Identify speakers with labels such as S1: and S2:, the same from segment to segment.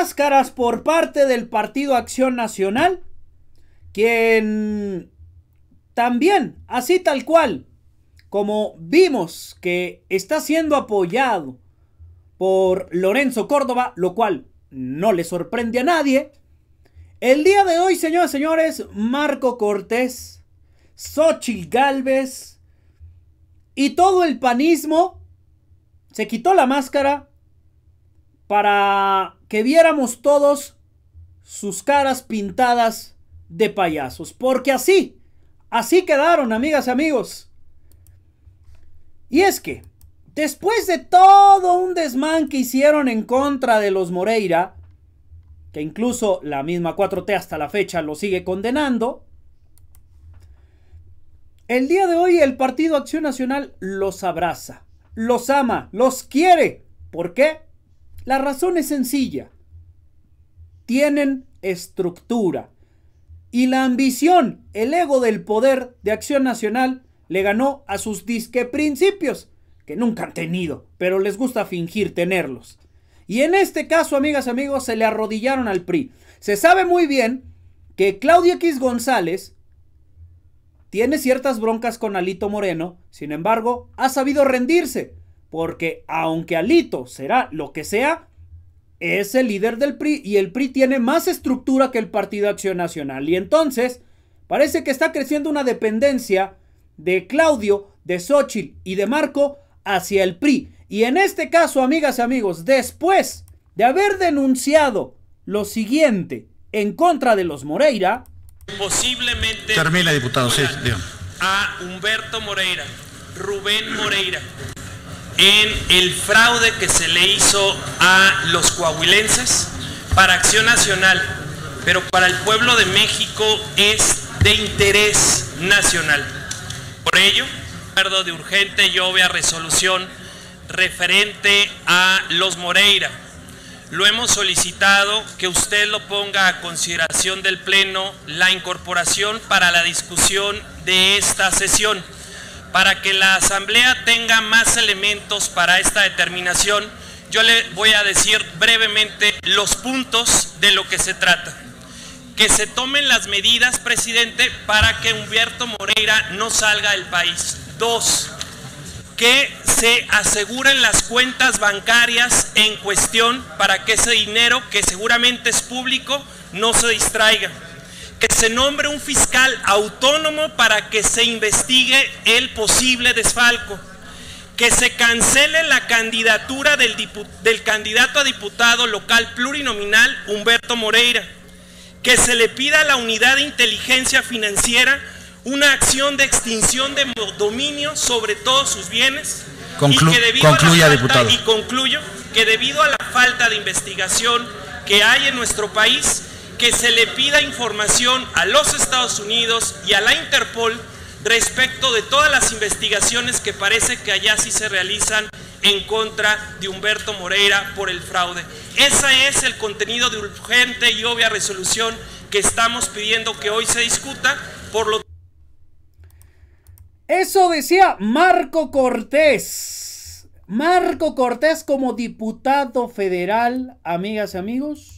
S1: máscaras por parte del Partido Acción Nacional, quien también, así tal cual, como vimos que está siendo apoyado por Lorenzo Córdoba, lo cual no le sorprende a nadie, el día de hoy, señoras y señores, Marco Cortés, Xochitl Galvez y todo el panismo se quitó la máscara para que viéramos todos sus caras pintadas de payasos. Porque así, así quedaron, amigas y amigos. Y es que, después de todo un desmán que hicieron en contra de los Moreira, que incluso la misma 4T hasta la fecha lo sigue condenando, el día de hoy el Partido Acción Nacional los abraza, los ama, los quiere. ¿Por qué? La razón es sencilla. Tienen estructura. Y la ambición, el ego del poder de Acción Nacional le ganó a sus disque principios, que nunca han tenido, pero les gusta fingir tenerlos. Y en este caso, amigas y amigos, se le arrodillaron al PRI. Se sabe muy bien que Claudia X González tiene ciertas broncas con Alito Moreno, sin embargo, ha sabido rendirse. Porque aunque Alito será lo que sea, es el líder del PRI y el PRI tiene más estructura que el Partido Acción Nacional. Y entonces parece que está creciendo una dependencia de Claudio, de Xochitl y de Marco hacia el PRI. Y en este caso, amigas y amigos, después de haber denunciado lo siguiente en contra de los Moreira,
S2: posiblemente termina diputado sí, a Humberto Moreira, Rubén Moreira en el fraude que se le hizo a los coahuilenses para Acción Nacional, pero para el pueblo de México es de interés nacional. Por ello, acuerdo de urgente y obvia resolución referente a los Moreira. Lo hemos solicitado que usted lo ponga a consideración del Pleno la incorporación para la discusión de esta sesión para que la Asamblea tenga más elementos para esta determinación, yo le voy a decir brevemente los puntos de lo que se trata. Que se tomen las medidas, presidente, para que Humberto Moreira no salga del país. Dos, que se aseguren las cuentas bancarias en cuestión para que ese dinero, que seguramente es público, no se distraiga se nombre un fiscal autónomo para que se investigue el posible desfalco, que se cancele la candidatura del, candidato a diputado local plurinominal Humberto Moreira, que se le pida a la unidad de inteligencia financiera una acción de extinción de dominio sobre todos sus bienes y concluya, diputado. y concluyo que debido a la falta de investigación que hay en nuestro país que se le pida información a los Estados Unidos y a la Interpol respecto de todas las investigaciones que parece que allá sí se realizan en contra de Humberto Moreira por el fraude. Ese es el contenido de urgente y obvia resolución que estamos pidiendo que hoy se discuta. Por lo
S1: eso decía Marco Cortés. Marco Cortés como diputado federal, amigas y amigos,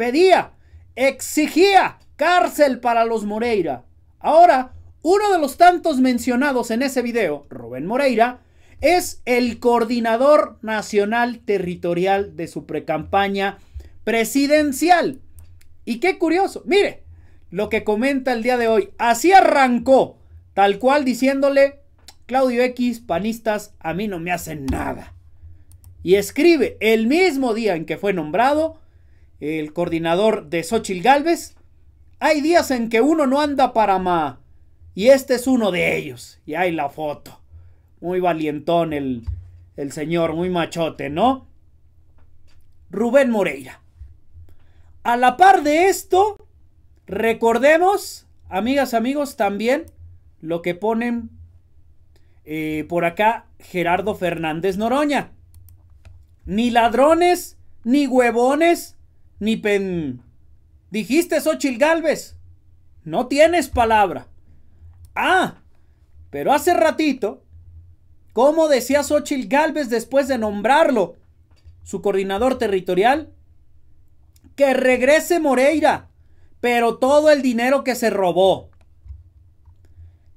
S1: pedía, exigía cárcel para los Moreira. Ahora, uno de los tantos mencionados en ese video, Rubén Moreira, es el coordinador nacional territorial de su precampaña presidencial. Y qué curioso, mire lo que comenta el día de hoy. Así arrancó, tal cual diciéndole, Claudio X, panistas, a mí no me hacen nada. Y escribe el mismo día en que fue nombrado, el coordinador de Xochil Galvez, hay días en que uno no anda para ma. Y este es uno de ellos. Y hay la foto. Muy valientón el, el señor, muy machote, ¿no? Rubén Moreira. A la par de esto, recordemos, amigas, amigos, también lo que ponen eh, por acá Gerardo Fernández Noroña. Ni ladrones, ni huevones, ni pen... Dijiste, Xochil Galvez, no tienes palabra. Ah, pero hace ratito, cómo decía Xochil Galvez después de nombrarlo su coordinador territorial? Que regrese Moreira, pero todo el dinero que se robó.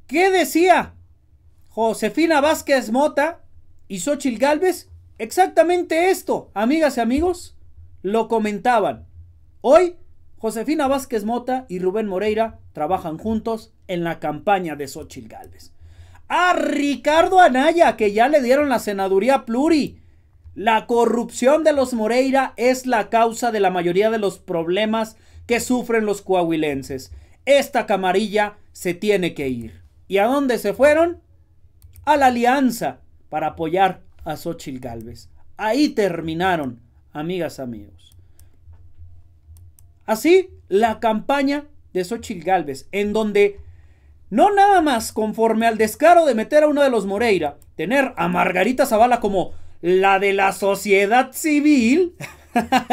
S1: ¿Qué decía Josefina Vázquez Mota y Xochil Galvez? Exactamente esto, amigas y amigos lo comentaban. Hoy, Josefina Vázquez Mota y Rubén Moreira trabajan juntos en la campaña de Xochitl Galvez. A Ricardo Anaya, que ya le dieron la senaduría pluri. La corrupción de los Moreira es la causa de la mayoría de los problemas que sufren los coahuilenses. Esta camarilla se tiene que ir. ¿Y a dónde se fueron? A la alianza para apoyar a Xochitl Galvez. Ahí terminaron amigas, amigos. Así, la campaña de Xochitl Galvez, en donde no nada más conforme al descaro de meter a uno de los Moreira, tener a Margarita Zavala como la de la sociedad civil,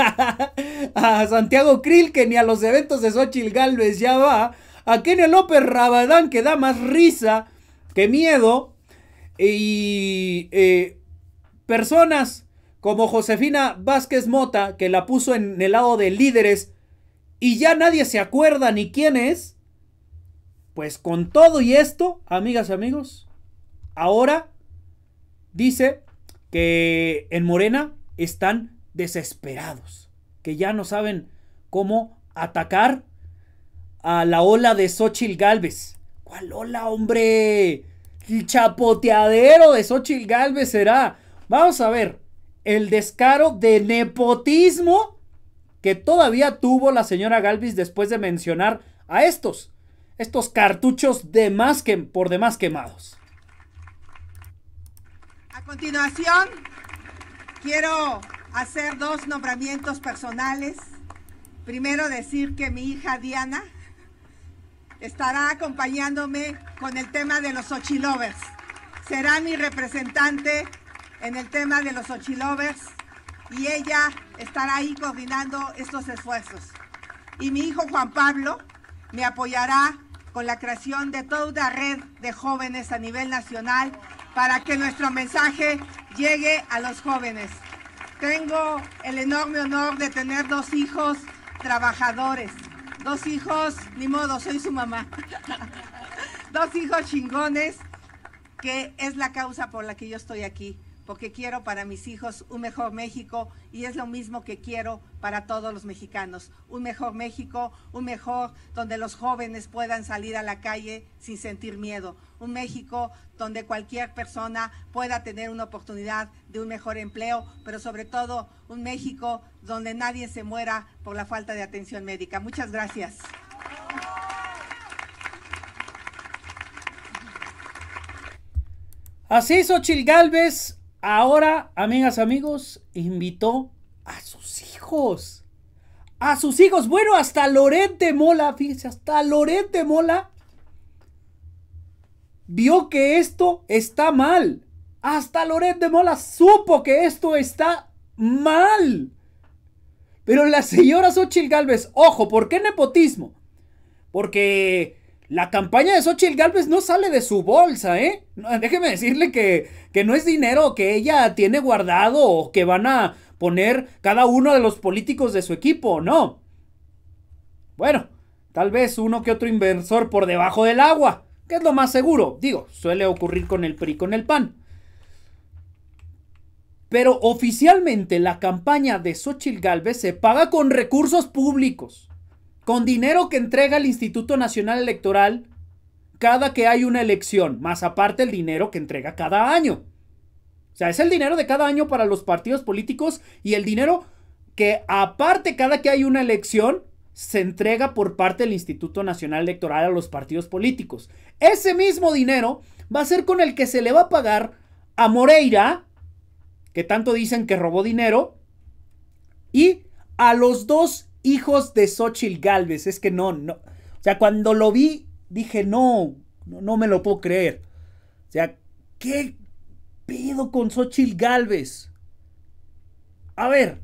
S1: a Santiago Krill que ni a los eventos de Xochitl Galvez ya va, a Kenia López Rabadán que da más risa que miedo, y eh, personas como Josefina Vázquez Mota, que la puso en el lado de líderes y ya nadie se acuerda ni quién es, pues con todo y esto, amigas y amigos, ahora dice que en Morena están desesperados, que ya no saben cómo atacar a la ola de Xochil Galvez. ¿Cuál ola, hombre? El chapoteadero de Xochil Galvez será. Vamos a ver, el descaro de nepotismo que todavía tuvo la señora Galvis después de mencionar a estos, estos cartuchos de más que, por demás quemados.
S3: A continuación, quiero hacer dos nombramientos personales. Primero decir que mi hija Diana estará acompañándome con el tema de los Ochilovers. Será mi representante en el tema de los Ochilovers y ella estará ahí coordinando estos esfuerzos. Y mi hijo Juan Pablo me apoyará con la creación de toda una red de jóvenes a nivel nacional para que nuestro mensaje llegue a los jóvenes. Tengo el enorme honor de tener dos hijos trabajadores, dos hijos, ni modo, soy su mamá, dos hijos chingones, que es la causa por la que yo estoy aquí porque quiero para mis hijos un mejor México y es lo mismo que quiero para todos los mexicanos. Un mejor México, un mejor donde los jóvenes puedan salir a la calle sin sentir miedo. Un México donde cualquier persona pueda tener una oportunidad de un mejor empleo, pero sobre todo un México donde nadie se muera por la falta de atención médica. Muchas gracias.
S1: Así Ochil Galvez ahora, amigas, amigos, invitó a sus hijos. A sus hijos. Bueno, hasta Lorente Mola, fíjense, hasta Lorente Mola vio que esto está mal. Hasta Lorente Mola supo que esto está mal. Pero la señora Xochitl Galvez, ojo, ¿por qué nepotismo? Porque la campaña de Xochitl Galvez no sale de su bolsa, ¿eh? déjeme decirle que, que no es dinero que ella tiene guardado o que van a poner cada uno de los políticos de su equipo, no. Bueno, tal vez uno que otro inversor por debajo del agua, que es lo más seguro. Digo, suele ocurrir con el PRI, con el PAN. Pero oficialmente la campaña de Xochitl Galvez se paga con recursos públicos con dinero que entrega el Instituto Nacional Electoral cada que hay una elección, más aparte el dinero que entrega cada año. O sea, es el dinero de cada año para los partidos políticos y el dinero que aparte cada que hay una elección se entrega por parte del Instituto Nacional Electoral a los partidos políticos. Ese mismo dinero va a ser con el que se le va a pagar a Moreira, que tanto dicen que robó dinero, y a los dos hijos de Xochitl Galvez. Es que no, no. O sea, cuando lo vi, dije, no, no, me lo puedo creer. O sea, ¿qué pedo con Xochitl Galvez? A ver,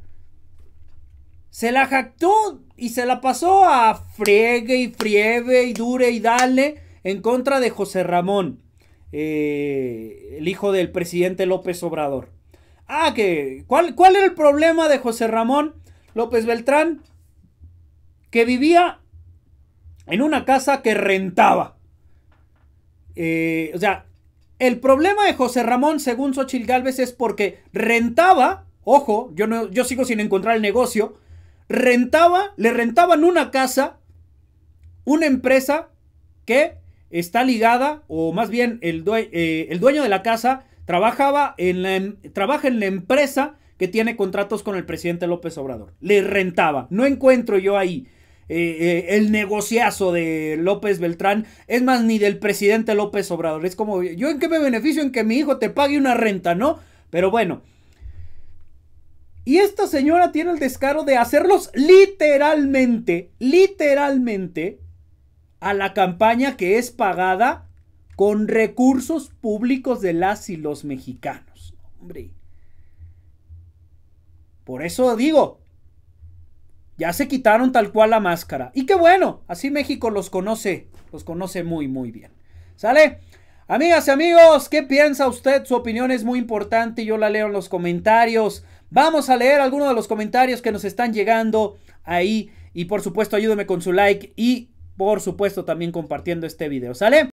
S1: se la jactó y se la pasó a friegue y frieve y dure y dale en contra de José Ramón, eh, el hijo del presidente López Obrador. Ah, que, ¿cuál, ¿cuál era el problema de José Ramón López Beltrán? que vivía en una casa que rentaba. Eh, o sea, el problema de José Ramón, según Xochitl Galvez, es porque rentaba, ojo, yo, no, yo sigo sin encontrar el negocio, rentaba, le rentaban una casa, una empresa que está ligada, o más bien el, eh, dueño de la casa trabajaba en la, em, trabaja en la empresa que tiene contratos con el presidente López Obrador. Le rentaba. No encuentro yo ahí eh, eh, el negociazo de López Beltrán, es más, ni del presidente López Obrador. Es como, ¿yo en qué me beneficio? En que mi hijo te pague una renta, ¿no? Pero bueno. Y esta señora tiene el descaro de hacerlos literalmente, literalmente, a la campaña que es pagada con recursos públicos de las y los mexicanos. Hombre. Por eso digo, ya se quitaron tal cual la máscara. Y qué bueno, así México los conoce, los conoce muy, muy bien. ¿Sale? Amigas y amigos, ¿qué piensa usted? Su opinión es muy importante, y yo la leo en los comentarios. Vamos a leer algunos de los comentarios que nos están llegando ahí. Y por supuesto, ayúdeme con su like y por supuesto también compartiendo este video. ¿Sale?